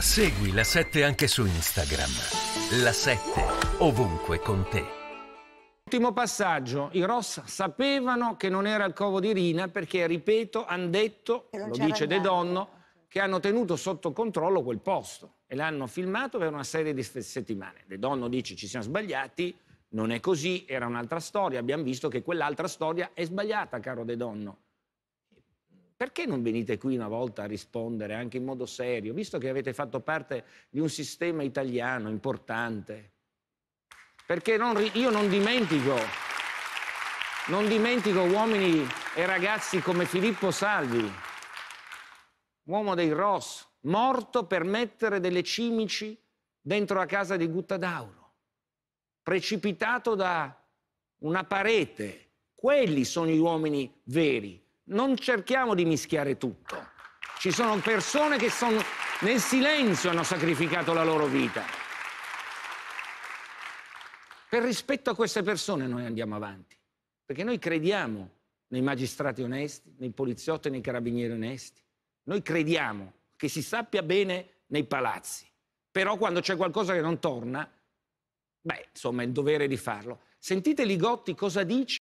Segui la 7 anche su Instagram. La 7 ovunque con te. Ultimo passaggio, i Ross sapevano che non era il covo di Rina perché, ripeto, hanno detto, lo dice De Donno, che hanno tenuto sotto controllo quel posto e l'hanno filmato per una serie di settimane. De Donno dice ci siamo sbagliati, non è così, era un'altra storia, abbiamo visto che quell'altra storia è sbagliata, caro De Donno perché non venite qui una volta a rispondere anche in modo serio, visto che avete fatto parte di un sistema italiano importante? Perché non, io non dimentico, non dimentico uomini e ragazzi come Filippo Salvi, uomo dei Ross, morto per mettere delle cimici dentro la casa di Guttadauro, precipitato da una parete. Quelli sono gli uomini veri, non cerchiamo di mischiare tutto. Ci sono persone che sono, nel silenzio hanno sacrificato la loro vita. Per rispetto a queste persone noi andiamo avanti, perché noi crediamo nei magistrati onesti, nei poliziotti e nei carabinieri onesti. Noi crediamo che si sappia bene nei palazzi, però quando c'è qualcosa che non torna, beh, insomma, è il dovere di farlo. Sentite Ligotti cosa dice.